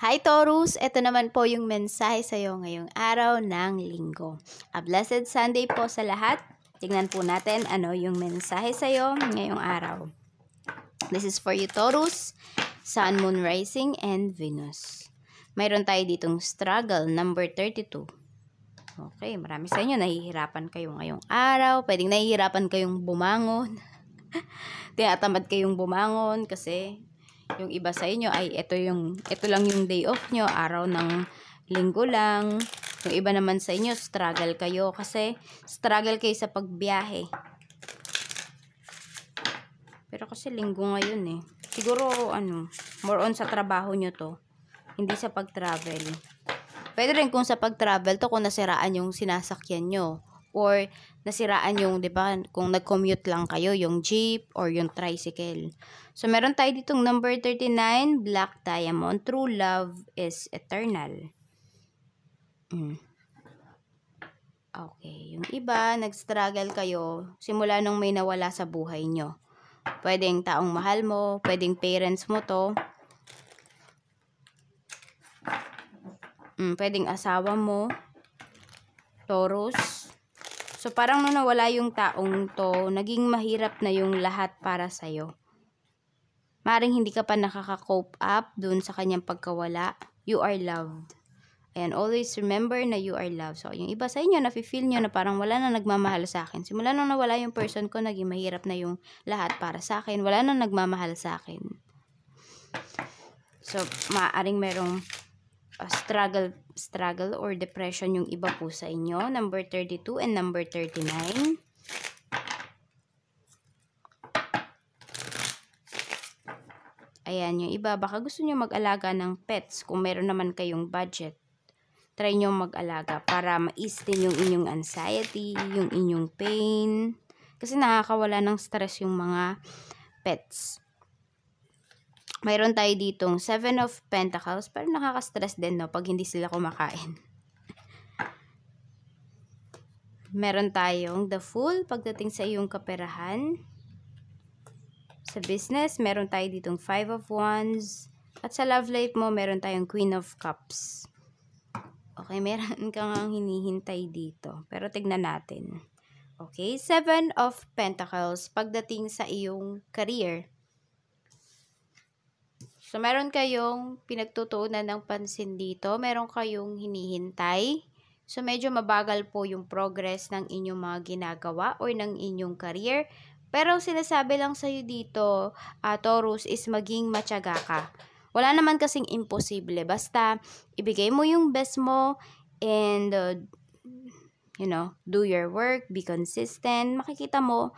Hi Taurus! Ito naman po yung mensahe sa iyo ngayong araw ng linggo. A blessed Sunday po sa lahat. Tignan po natin ano yung mensahe sa iyo ngayong araw. This is for you Taurus, Sun, Moon, Rising, and Venus. Mayroon tayo ditong struggle, number 32. Okay, marami sa inyo nahihirapan kayo ngayong araw. Pwedeng nahihirapan kayong bumangon. Tinatamad kayong bumangon kasi yung iba sa inyo ay ito yung ito lang yung day off nyo, araw ng linggo lang. Yung iba naman sa inyo, struggle kayo kasi struggle kayo sa pagbiyahe. Pero kasi linggo ngayon eh. Siguro ano, more on sa trabaho nyo to. Hindi sa pag-travel. Pwede rin kung sa pag-travel to kung nasiraan yung sinasakyan nyo or nasiraan yung, 'di ba, kung nag-commute lang kayo, yung jeep or yung tricycle. So meron tayo ditong number 39, Black Diamond, True Love is Eternal. Mm. Okay, yung iba, nag-struggle kayo simula nung may nawala sa buhay nyo. Pwedeng taong mahal mo, pwedeng parents mo to. Mm, pwedeng asawa mo. Taurus. So, parang nung nawala yung taong to, naging mahirap na yung lahat para sa'yo. Maring hindi ka pa nakaka-cope up dun sa kanyang pagkawala. You are loved. And always remember na you are loved. So, yung iba sa inyo, nafe-feel nyo na parang wala na nagmamahal sa akin. Simula nung nawala yung person ko, naging mahirap na yung lahat para sa akin. Wala na nagmamahal sa akin. So, maaring merong uh, struggle struggle or depression yung iba po sa inyo. Number 32 and number 39. Ayan, yung iba, baka gusto nyo mag-alaga ng pets kung meron naman kayong budget. Try nyo mag-alaga para ma-ease yung inyong anxiety, yung inyong pain. Kasi nakakawala ng stress yung mga pets mayroon tayo ditong seven of pentacles. Pero nakaka-stress din, no? Pag hindi sila kumakain. Meron tayong the fool pagdating sa iyong kaperahan. Sa business, meron tayo ditong five of wands. At sa love life mo, meron tayong queen of cups. Okay, meron kang ang hinihintay dito. Pero tignan natin. Okay, seven of pentacles pagdating sa iyong career. So, meron kayong pinagtutuunan ng pansin dito. Meron kayong hinihintay. So, medyo mabagal po yung progress ng inyong mga ginagawa or ng inyong career. Pero, sinasabi lang sa'yo dito, uh, Taurus, is maging matyaga ka. Wala naman kasing imposible. Basta, ibigay mo yung best mo and, uh, you know, do your work, be consistent. Makikita mo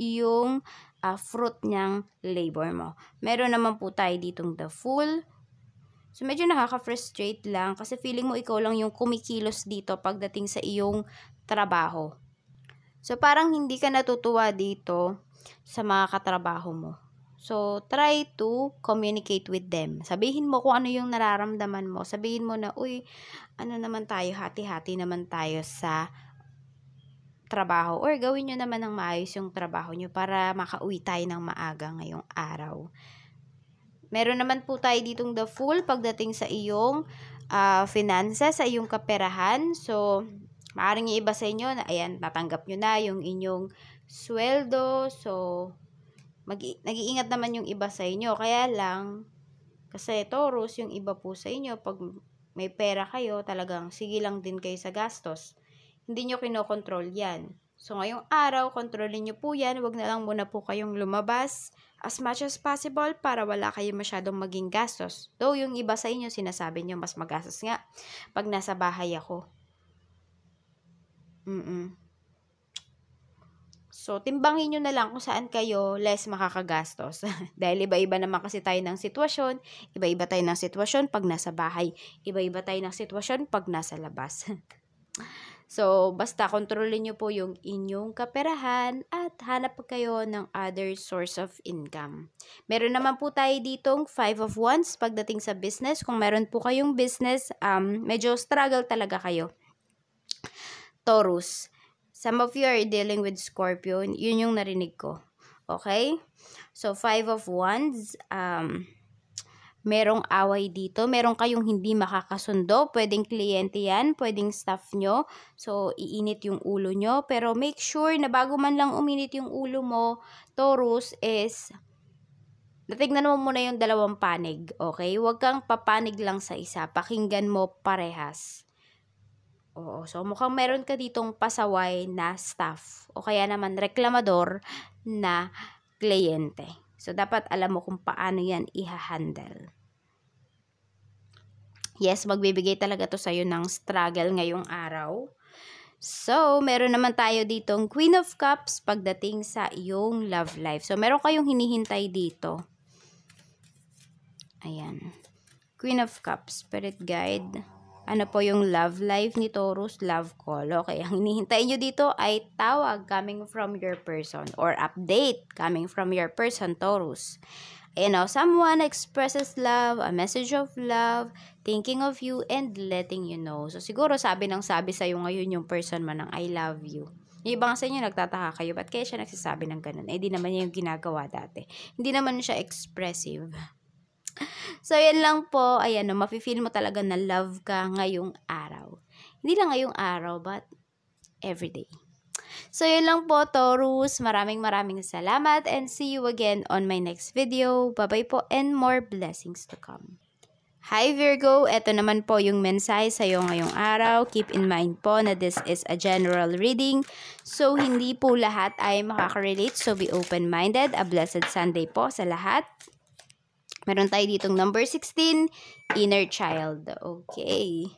yung uh, fruit niyang labor mo. Meron naman po tayo ditong the full. So, medyo nakaka-frustrate lang kasi feeling mo ikaw lang yung kumikilos dito pagdating sa iyong trabaho. So, parang hindi ka natutuwa dito sa mga katrabaho mo. So, try to communicate with them. Sabihin mo kung ano yung nararamdaman mo. Sabihin mo na, uy, ano naman tayo, hati-hati naman tayo sa trabaho or gawin nyo naman ng maayos yung trabaho nyo para makauwi tayo ng maaga ngayong araw. Meron naman po tayo ditong the full pagdating sa iyong uh, ah, finances, sa iyong kaperahan. So, maaaring iba sa inyo na ayan, natanggap nyo na yung inyong sweldo. So, nag-iingat naman yung iba sa inyo. Kaya lang, kasi Taurus, yung iba po sa inyo, pag may pera kayo, talagang sige lang din kayo sa gastos hindi nyo kinokontrol yan. So, ngayong araw, kontrolin nyo po yan. Huwag na lang muna po kayong lumabas as much as possible para wala kayong masyadong maging gastos. Though, yung iba sa inyo, sinasabi nyo, mas magastos nga pag nasa bahay ako. Mm-mm. So, timbangin nyo na lang kung saan kayo less makakagastos. Dahil iba-iba naman kasi tayo ng sitwasyon. Iba-iba tayo ng sitwasyon pag nasa bahay. Iba-iba tayo ng sitwasyon pag nasa labas. So, basta kontrolin nyo po yung inyong kaperahan at hanap kayo ng other source of income. Meron naman po tayo ditong 5 of Wands pagdating sa business. Kung meron po kayong business, um, medyo struggle talaga kayo. Taurus. Some of you are dealing with Scorpio. Yun yung narinig ko. Okay? So, 5 of Wands. Um, merong away dito, Merong kayong hindi makakasundo, pwedeng kliyente yan, pwedeng staff nyo, so iinit yung ulo nyo, pero make sure na bago man lang uminit yung ulo mo, Taurus is natignan mo muna yung dalawang panig, okay? Huwag kang papanig lang sa isa, pakinggan mo parehas. Oo, so mukhang meron ka ditong pasaway na staff o kaya naman reklamador na kliyente. So, dapat alam mo kung paano yan ihahandle. Yes, magbibigay talaga to sa'yo ng struggle ngayong araw. So, meron naman tayo ditong Queen of Cups pagdating sa iyong love life. So, meron kayong hinihintay dito. Ayan. Queen of Cups, Spirit Guide ano po yung love life ni Taurus, love call. Okay, ang hinihintay nyo dito ay tawag coming from your person or update coming from your person, Taurus. You know, someone expresses love, a message of love, thinking of you, and letting you know. So, siguro sabi ng sabi sa'yo ngayon yung person mo ng I love you. Yung iba sa inyo, nagtataka kayo, ba't kaya siya nagsasabi ng ganun? Eh, di naman niya yung ginagawa dati. Hindi naman siya expressive. So, yan lang po. Ayan, no, mafe-feel mo talaga na love ka ngayong araw. Hindi lang ngayong araw, but everyday. So, yan lang po, Taurus. Maraming maraming salamat and see you again on my next video. Bye-bye po and more blessings to come. Hi Virgo, eto naman po yung mensahe sa'yo ngayong araw. Keep in mind po na this is a general reading. So hindi po lahat ay makaka-relate. So be open-minded. A blessed Sunday po sa lahat. Meron tayo ditong number 16, inner child. Okay.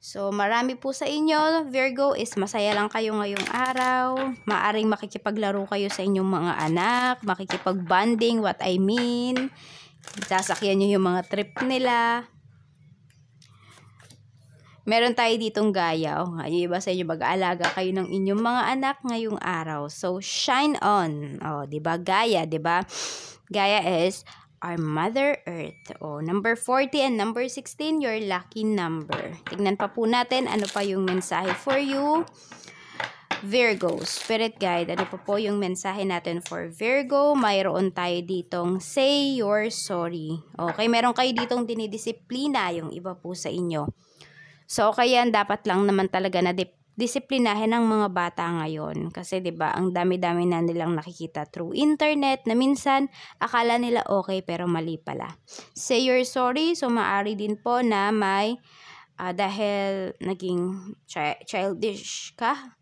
So, marami po sa inyo, Virgo, is masaya lang kayo ngayong araw. Maaring makikipaglaro kayo sa inyong mga anak, makikipagbanding, what I mean. Sasakyan nyo yung mga trip nila. Meron tayo ditong gaya. O oh, nga, yung iba sa inyo, mag-aalaga kayo ng inyong mga anak ngayong araw. So, shine on. O, oh, ba diba? Gaya, ba diba? Gaya is, are Mother Earth. O, number 40 and number 16, your lucky number. Tignan pa po natin ano pa yung mensahe for you. Virgo, Spirit Guide, ano pa po yung mensahe natin for Virgo? Mayroon tayo ditong say your sorry. Okay, meron kayo ditong dinidisiplina yung iba po sa inyo. So, kaya dapat lang naman talaga na disiplinahin ang mga bata ngayon kasi 'di ba ang dami-dami na nilang nakikita through internet na minsan akala nila okay pero mali pala. Say you're sorry so maari din po na may uh, dahil naging chi- childish ka.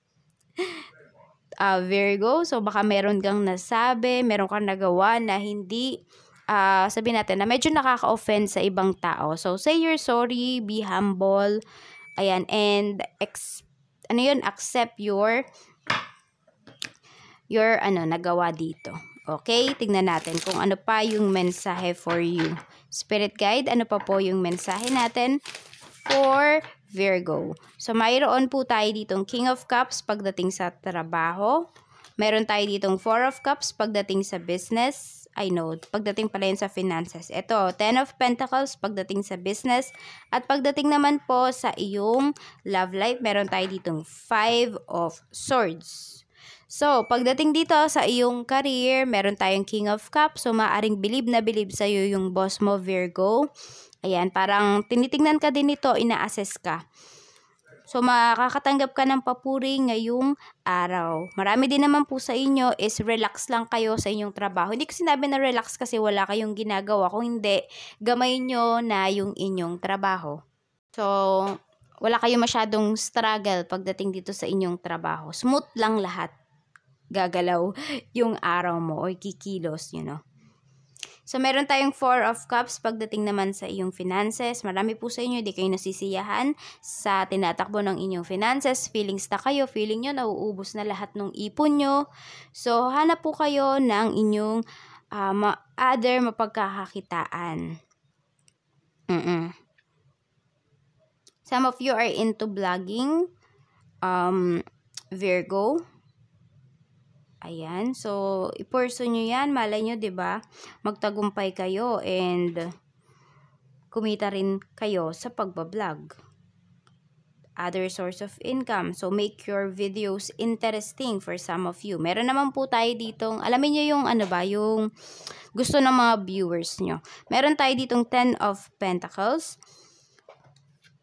Uh, Virgo, so baka meron kang nasabi, meron kang nagawa na hindi uh, sabihin natin na medyo nakaka-offend sa ibang tao. So say you're sorry, be humble, ayan and ex ano yun, accept your, your, ano, nagawa dito. Okay, Tingnan natin kung ano pa yung mensahe for you. Spirit Guide, ano pa po yung mensahe natin for Virgo. So, mayroon po tayo ditong King of Cups pagdating sa trabaho. Meron tayo ditong Four of Cups pagdating sa business I know, pagdating pala yun sa finances. Ito, 10 of Pentacles, pagdating sa business. At pagdating naman po sa iyong love life, meron tayo ditong 5 of Swords. So, pagdating dito sa iyong career, meron tayong King of Cups. So, maaring believe na believe sa iyo yung boss mo, Virgo. Ayan, parang tinitingnan ka din ito, ina-assess ka. So, makakatanggap ka ng papuri ngayong araw. Marami din naman po sa inyo is relax lang kayo sa inyong trabaho. Hindi ko sinabi na relax kasi wala kayong ginagawa. Kung hindi, gamay nyo na yung inyong trabaho. So, wala kayong masyadong struggle pagdating dito sa inyong trabaho. Smooth lang lahat. Gagalaw yung araw mo o kikilos, you know. So, meron tayong 4 of cups pagdating naman sa iyong finances. Marami po sa inyo, hindi kayo nasisiyahan sa tinatakbo ng inyong finances. Feeling stuck kayo, feeling nyo, nauubos na lahat ng ipon nyo. So, hanap po kayo ng inyong uh, other mapagkakakitaan. Mm-mm. Some of you are into vlogging, um, Virgo. Ayan. So, i iporso nyo yan. Malay nyo, ba diba? Magtagumpay kayo and kumita rin kayo sa pagbablog. Other source of income. So, make your videos interesting for some of you. Meron naman po tayo ditong, alamin nyo yung ano ba, yung gusto ng mga viewers nyo. Meron tayo ditong 10 of pentacles.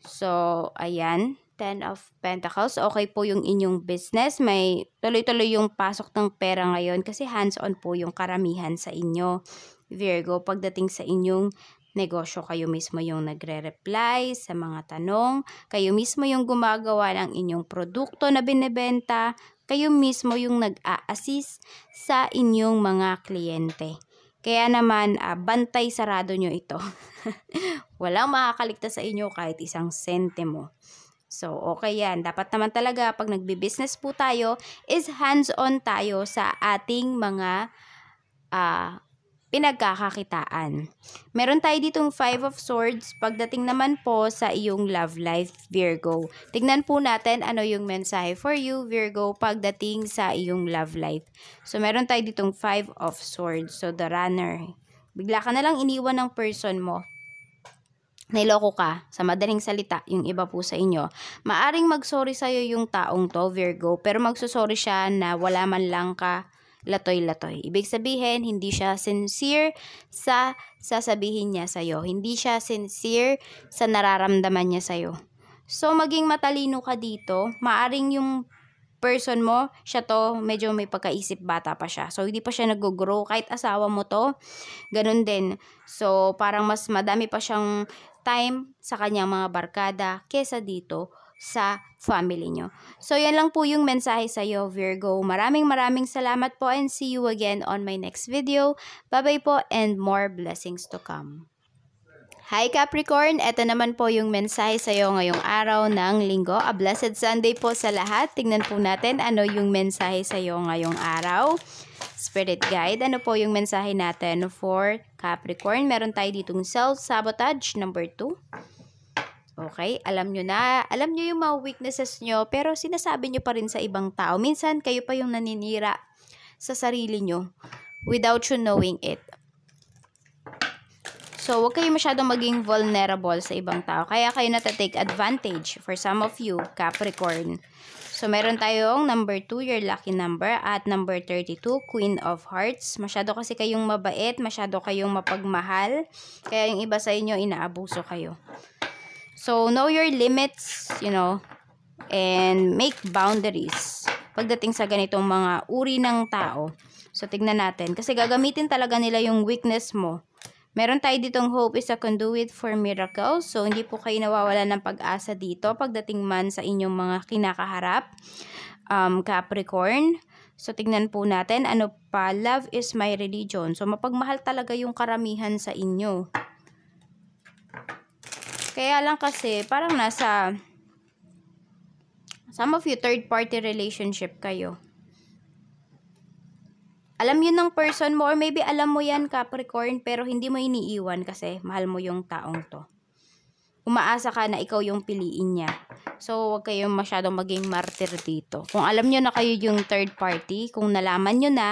So, ayan. Ayan. Ten of Pentacles. Okay po yung inyong business. May tuloy-tuloy yung pasok ng pera ngayon kasi hands-on po yung karamihan sa inyo. Virgo, pagdating sa inyong negosyo, kayo mismo yung nagre-reply sa mga tanong, kayo mismo yung gumagawa ng inyong produkto na binebenta, kayo mismo yung nag-a-assist sa inyong mga kliyente. Kaya naman, uh, bantay sarado nyo ito. Walang makakaligtas sa inyo kahit isang sentimo. So, okay yan. Dapat naman talaga pag nagbi-business po tayo is hands-on tayo sa ating mga uh, pinagkakakitaan. Meron tayo ditong Five of Swords pagdating naman po sa iyong love life, Virgo. Tignan po natin ano yung mensahe for you, Virgo, pagdating sa iyong love life. So, meron tayo ditong Five of Swords. So, the runner. Bigla ka na lang iniwan ng person mo niloko ka, sa madaling salita, yung iba po sa inyo, maaring magsorry sa'yo yung taong to, Virgo, pero magsusorry siya na wala man lang ka latoy-latoy. Ibig sabihin, hindi siya sincere sa sasabihin niya sa'yo. Hindi siya sincere sa nararamdaman niya sa'yo. So, maging matalino ka dito. Maaring yung person mo, siya to, medyo may pagkaisip bata pa siya. So, hindi pa siya nag-grow. Kahit asawa mo to, ganun din. So, parang mas madami pa siyang time sa kanyang mga barkada kesa dito sa family nyo. So, yan lang po yung mensahe sa'yo, Virgo. Maraming maraming salamat po and see you again on my next video. Bye-bye po and more blessings to come. Hi Capricorn, eto naman po yung mensahe sa'yo ngayong araw ng linggo. A blessed Sunday po sa lahat. Tingnan po natin ano yung mensahe sa'yo ngayong araw. Spirit Guide, ano po yung mensahe natin for Capricorn, meron tayo ditong self-sabotage, number 2. Okay, alam nyo na, alam nyo yung mga weaknesses nyo, pero sinasabi nyo pa rin sa ibang tao. Minsan, kayo pa yung naninira sa sarili nyo without you knowing it. So, huwag kayo masyadong maging vulnerable sa ibang tao. Kaya kayo natatake advantage for some of you, Capricorn. So, meron tayong number 2, your lucky number, at number 32, Queen of Hearts. Masyado kasi kayong mabait, masyado kayong mapagmahal, kaya yung iba sa inyo, inaabuso kayo. So, know your limits, you know, and make boundaries pagdating sa ganitong mga uri ng tao. So, tignan natin. Kasi gagamitin talaga nila yung weakness mo Meron tayo ditong hope is a conduit for miracles. So, hindi po kayo nawawala ng pag-asa dito pagdating man sa inyong mga kinakaharap, um, Capricorn. So, tignan po natin, ano pa, love is my religion. So, mapagmahal talaga yung karamihan sa inyo. Kaya lang kasi, parang nasa, some of you third party relationship kayo alam yun ng person mo or maybe alam mo yan Capricorn pero hindi mo iniiwan kasi mahal mo yung taong to. Umaasa ka na ikaw yung piliin niya. So, huwag kayong masyadong maging martyr dito. Kung alam nyo na kayo yung third party, kung nalaman nyo na,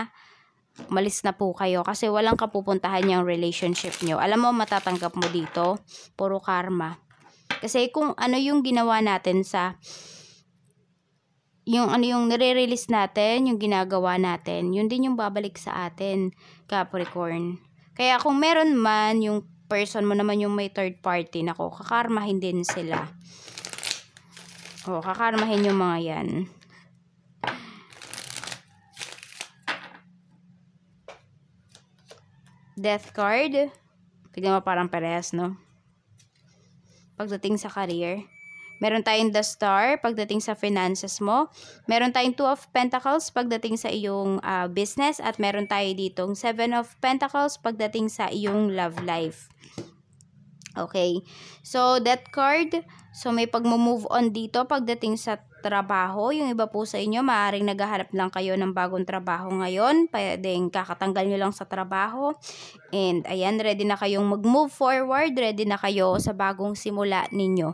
malis na po kayo kasi walang kapupuntahan yung relationship nyo. Alam mo, matatanggap mo dito, puro karma. Kasi kung ano yung ginawa natin sa yung ano yung nire-release natin, yung ginagawa natin, yun din yung babalik sa atin, Capricorn. Kaya kung meron man, yung person mo naman yung may third party, nako, kakarmahin din sila. O, kakarmahin yung mga yan. Death card. Tignan mo parang parehas, no? Pagdating sa career. Meron tayong the star pagdating sa finances mo. Meron tayong two of pentacles pagdating sa iyong uh, business. At meron tayo ditong seven of pentacles pagdating sa iyong love life. Okay. So, that card, so may pag-move on dito pagdating sa trabaho. Yung iba po sa inyo, maaaring naghahanap lang kayo ng bagong trabaho ngayon. Pwedeng kakatanggal nyo lang sa trabaho. And, ayan, ready na kayong mag-move forward. Ready na kayo sa bagong simula ninyo.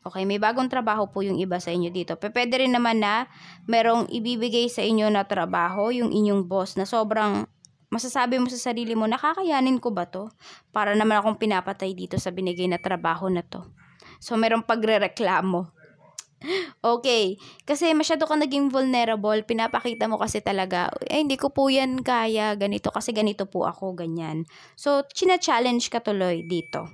Okay, may bagong trabaho po yung iba sa inyo dito. Pwede rin naman na merong ibibigay sa inyo na trabaho yung inyong boss na sobrang masasabi mo sa sarili mo, nakakayanin ko ba to? Para naman akong pinapatay dito sa binigay na trabaho na to. So, merong pagrereklamo. Okay, kasi masyado ka naging vulnerable, pinapakita mo kasi talaga, eh hindi ko po yan kaya, ganito kasi ganito po ako, ganyan. So, china-challenge ka tuloy dito.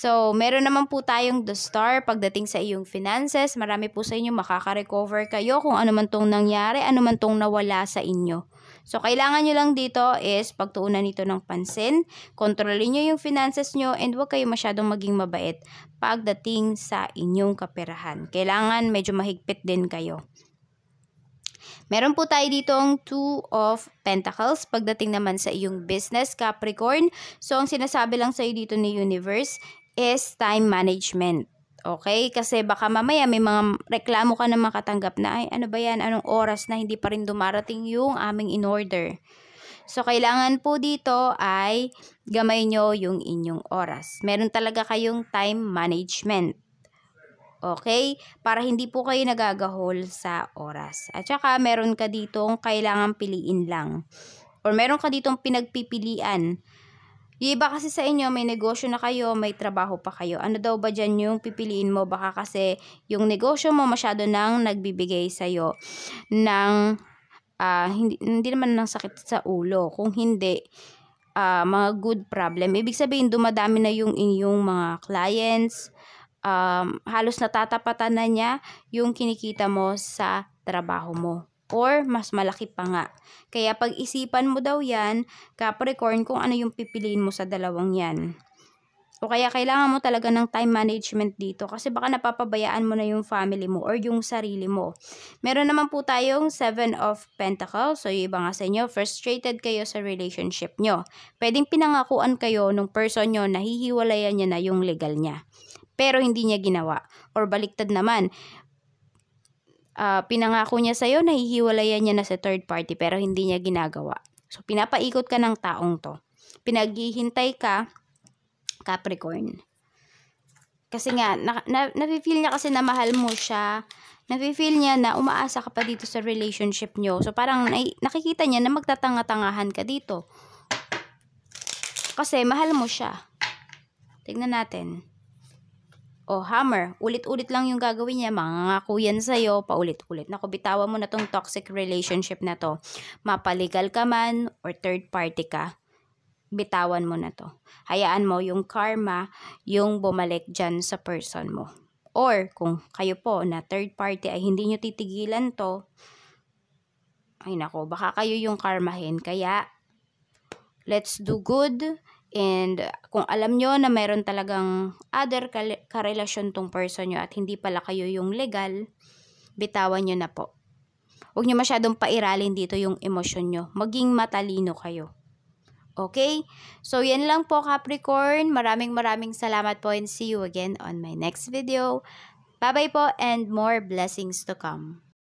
So, meron naman po tayong The Star pagdating sa iyong finances. Marami po sa inyo makaka-recover kayo kung ano man tong nangyari, ano man tong nawala sa inyo. So, kailangan nyo lang dito is pagtuunan nito ng pansin, kontrolin nyo yung finances nyo, and huwag kayo masyadong maging mabait pagdating sa inyong kaperahan. Kailangan medyo mahigpit din kayo. Meron po tayo dito ang Two of Pentacles pagdating naman sa iyong business, Capricorn. So, ang sinasabi lang sa iyo dito ni Universe is time management. Okay? Kasi baka mamaya may mga reklamo ka na makatanggap na, ay ano ba yan, anong oras na hindi pa rin dumarating yung aming in-order. So, kailangan po dito ay gamay nyo yung inyong oras. Meron talaga kayong time management. Okay? Para hindi po kayo nagagahol sa oras. At saka, meron ka ditong kailangan piliin lang. Or meron ka ditong pinagpipilian yung iba kasi sa inyo, may negosyo na kayo, may trabaho pa kayo. Ano daw ba dyan yung pipiliin mo? Baka kasi yung negosyo mo masyado nang nagbibigay sa'yo ng uh, hindi, hindi naman ng sakit sa ulo. Kung hindi, uh, mga good problem. Ibig sabihin, dumadami na yung inyong mga clients, um, halos natatapatan na niya yung kinikita mo sa trabaho mo or mas malaki pa nga. Kaya pag-isipan mo daw yan, Capricorn, kung ano yung pipiliin mo sa dalawang yan. O kaya kailangan mo talaga ng time management dito kasi baka napapabayaan mo na yung family mo or yung sarili mo. Meron naman po tayong 7 of Pentacles. So yung iba nga sa inyo, frustrated kayo sa relationship nyo. Pwedeng pinangakuan kayo nung person nyo na hihiwalayan niya na yung legal niya pero hindi niya ginawa. Or baliktad naman, uh, pinangako niya sa'yo, nahihiwalayan niya na sa third party pero hindi niya ginagawa. So, pinapaikot ka ng taong to. Pinaghihintay ka, Capricorn. Kasi nga, na, na, nafe-feel niya kasi na mahal mo siya. Nafe-feel niya na umaasa ka pa dito sa relationship niyo. So, parang ay, nakikita niya na magtatanga-tangahan ka dito. Kasi mahal mo siya. Tignan natin. O hammer, ulit-ulit lang yung gagawin niya, mangangako yan sa'yo, paulit-ulit. Naku, bitawan mo na tong toxic relationship na to. Mapaligal ka man or third party ka, bitawan mo na to. Hayaan mo yung karma, yung bumalik dyan sa person mo. Or kung kayo po na third party ay hindi nyo titigilan to, ay nako, baka kayo yung karmahin. Kaya, let's do good And uh, kung alam nyo na mayroon talagang other karelasyon tong person nyo at hindi pala kayo yung legal, bitawan nyo na po. Huwag nyo masyadong pairalin dito yung emosyon nyo. Maging matalino kayo. Okay? So, yan lang po Capricorn. Maraming maraming salamat po and see you again on my next video. Bye-bye po and more blessings to come.